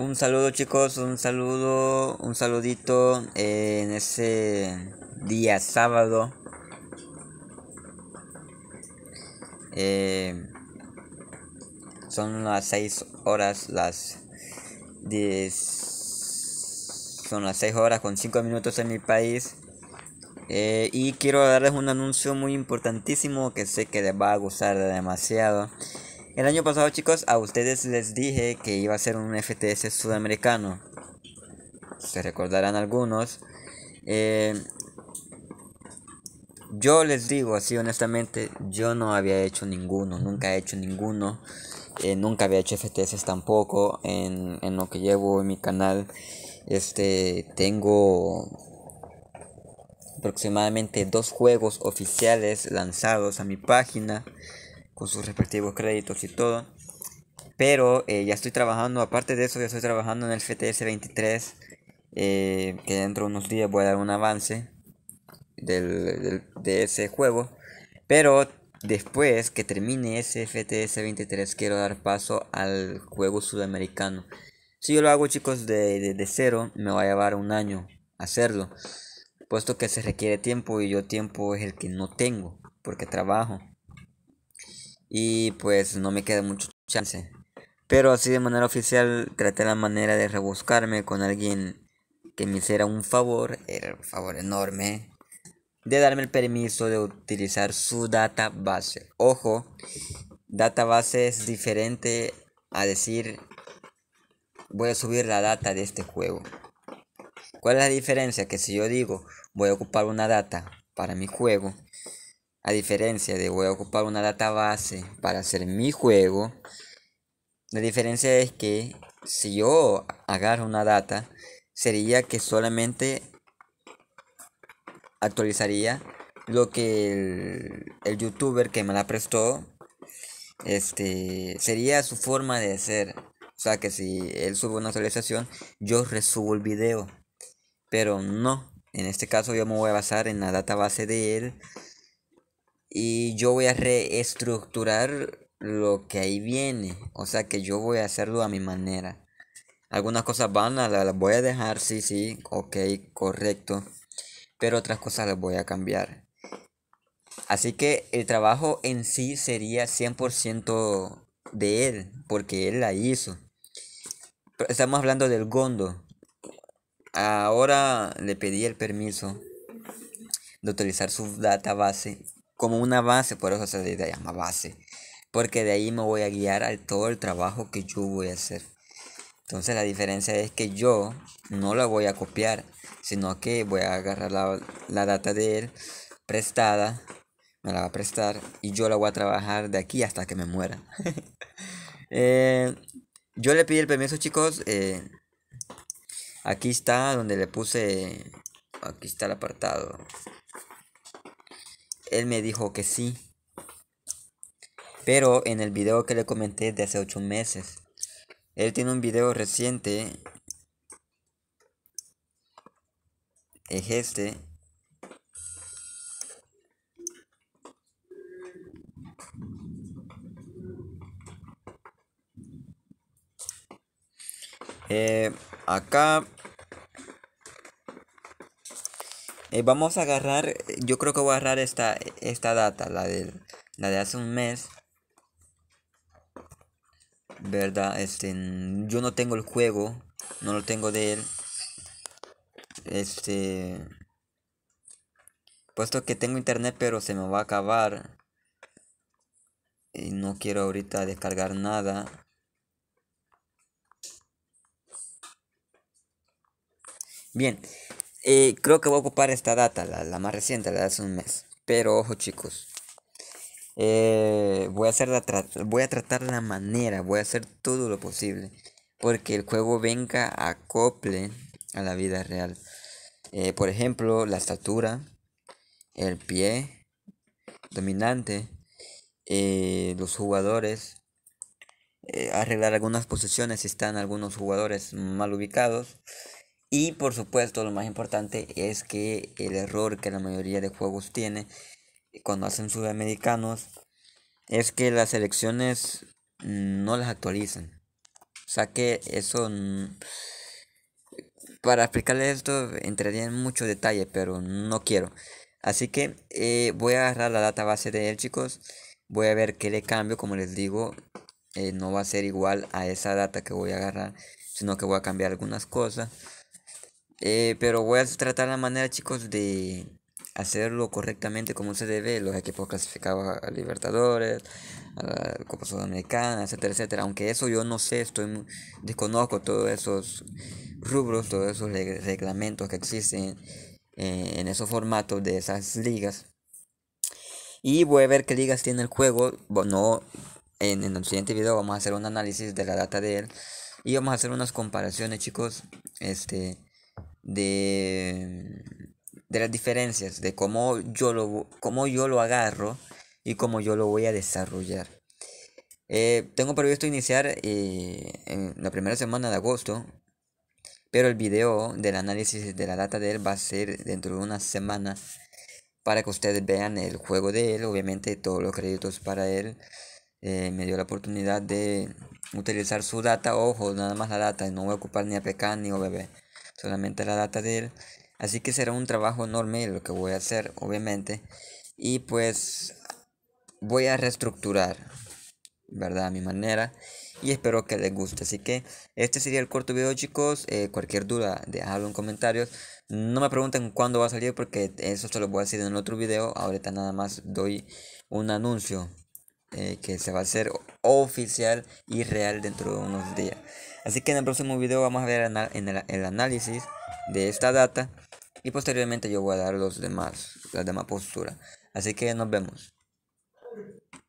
Un saludo chicos, un saludo, un saludito en ese día sábado. Eh, son las 6 horas, las 10. Son las 6 horas con 5 minutos en mi país. Eh, y quiero darles un anuncio muy importantísimo que sé que les va a gustar demasiado. El año pasado chicos a ustedes les dije que iba a ser un FTS sudamericano. Se recordarán algunos. Eh, yo les digo así honestamente, yo no había hecho ninguno, nunca he hecho ninguno. Eh, nunca había hecho FTS tampoco en, en lo que llevo en mi canal. Este, tengo aproximadamente dos juegos oficiales lanzados a mi página con sus respectivos créditos y todo. Pero eh, ya estoy trabajando, aparte de eso, ya estoy trabajando en el FTS 23, eh, que dentro de unos días voy a dar un avance de ese juego. Pero después que termine ese FTS 23, quiero dar paso al juego sudamericano. Si yo lo hago, chicos, de, de, de cero, me va a llevar un año hacerlo puesto que se requiere tiempo y yo tiempo es el que no tengo porque trabajo y pues no me queda mucho chance. Pero así de manera oficial traté la manera de rebuscarme con alguien que me hiciera un favor, era un favor enorme, de darme el permiso de utilizar su database. Ojo, database es diferente a decir voy a subir la data de este juego. ¿Cuál es la diferencia? Que si yo digo voy a ocupar una data para mi juego a diferencia de voy a ocupar una database para hacer mi juego, la diferencia es que si yo agarro una data, sería que solamente actualizaría lo que el, youtuber que me la prestó este sería su forma de hacer o sea que si él sube una actualización yo resubo el video pero no en este caso yo me voy a basar en la database de él y yo voy a reestructurar lo que ahí viene. O sea que yo voy a hacerlo a mi manera. Algunas cosas van a las voy a dejar, sí, sí, ok, correcto. Pero otras cosas las voy a cambiar. Así que el trabajo en sí sería 100% de él, porque él la hizo. estamos hablando del gondo. Ahora le pedí el permiso de utilizar su database como una base, por eso se le llama base, porque de ahí me voy a guiar al todo el trabajo que yo voy a hacer. Entonces la diferencia es que yo no la voy a copiar, sino que voy a agarrar la, data de él prestada, me la va a prestar y yo la voy a trabajar de aquí hasta que me muera. Eh, yo le pedí el permiso chicos, eh, aquí está donde le puse, aquí está el apartado. Él me dijo que sí. Pero en el video que le comenté de hace 8 meses. Él tiene un video reciente. Es este. Eh, acá Eh, vamos a agarrar, yo creo que voy a agarrar esta, esta data, la de, la de hace un mes. ¿Verdad? Este, yo no tengo el juego, no lo tengo de él. Este... Puesto que tengo internet pero se me va a acabar. Y no quiero ahorita descargar nada. Bien, eh, creo que voy a ocupar esta data, la, más reciente, la de hace un mes. Pero ojo chicos. Eh, voy, a hacer la voy a tratar la manera, voy a hacer todo lo posible. Porque el juego venga a acople a la vida real. Eh, por ejemplo, la estatura, el pie dominante, los jugadores. arreglar algunas posiciones si están algunos jugadores mal ubicados. Y por supuesto, lo más importante es que el error que la mayoría de juegos tiene cuando hacen sudamericanos es que las selecciones no las actualizan. O sea que eso... Para explicarles esto entraría en mucho detalle, pero no quiero. Así que eh, voy a agarrar la data base de él, chicos. Voy a ver qué le cambio. Como les digo, eh, no va a ser igual a esa data que voy a agarrar, sino que voy a cambiar algunas cosas. Eh, pero voy a tratar la manera, chicos, de hacerlo correctamente como se debe. Los equipos clasificados a Libertadores, a Copa Sudamericana, etcétera, etcétera. Aunque eso yo no sé, estoy desconozco todos esos rubros, todos esos reglamentos que existen eh, en esos formatos de esas ligas. Y voy a ver qué ligas tiene el juego. Bueno, en, en el siguiente video vamos a hacer un análisis de la data de él. Y vamos a hacer unas comparaciones, chicos. Este Mm, de, las diferencias, de cómo yo, lo, cómo yo lo agarro y cómo yo lo voy a desarrollar. Eh, tengo previsto iniciar eh, en la primera semana de agosto, pero el video del análisis de la data de él va a ser dentro de una semana para que ustedes vean el juego de él. Obviamente todos los créditos para él. Eh, me dio la oportunidad de utilizar su data. Ojo, nada más la data. No voy a ocupar ni a APK ni OBB solamente la data de él. Así que será un trabajo enorme lo que voy a hacer, obviamente. Y pues voy a reestructurar, ¿verdad? A mi manera. Y espero que les guste. Así que este sería el corto video, chicos. Eh, cualquier duda, déjalo en comentarios. No me pregunten cuándo va a salir porque eso se lo voy a decir en otro video. Ahorita nada más doy un anuncio. Eh, que se va a hacer oficial y real dentro de unos días. Así que en el próximo video vamos a ver en el, el, análisis de esta data y posteriormente yo voy a dar los demás, las demás posturas. Así que nos vemos.